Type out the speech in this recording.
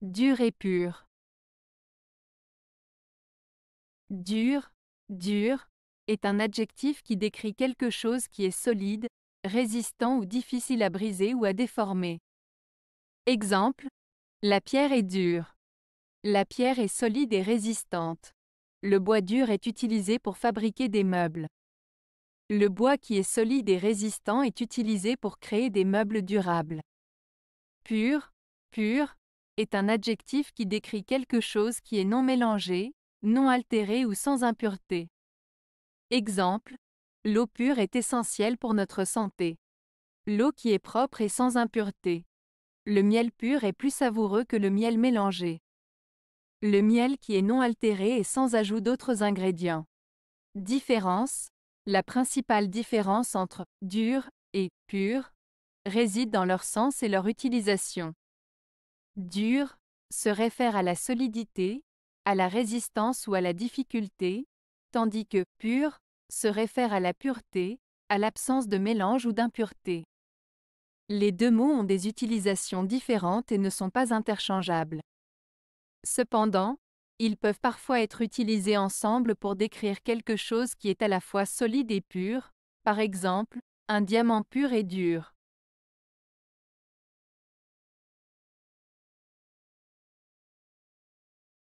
Dur et pur. Dur, dur, est un adjectif qui décrit quelque chose qui est solide, résistant ou difficile à briser ou à déformer. Exemple, la pierre est dure. La pierre est solide et résistante. Le bois dur est utilisé pour fabriquer des meubles. Le bois qui est solide et résistant est utilisé pour créer des meubles durables. Pur, pur, est un adjectif qui décrit quelque chose qui est non mélangé, non altéré ou sans impureté. Exemple, l'eau pure est essentielle pour notre santé. L'eau qui est propre et sans impureté. Le miel pur est plus savoureux que le miel mélangé. Le miel qui est non altéré et sans ajout d'autres ingrédients. Différence La principale différence entre dur et pur réside dans leur sens et leur utilisation. Dur se réfère à la solidité, à la résistance ou à la difficulté, tandis que pur se réfère à la pureté, à l'absence de mélange ou d'impureté. Les deux mots ont des utilisations différentes et ne sont pas interchangeables. Cependant, ils peuvent parfois être utilisés ensemble pour décrire quelque chose qui est à la fois solide et pur, par exemple, un diamant pur et dur.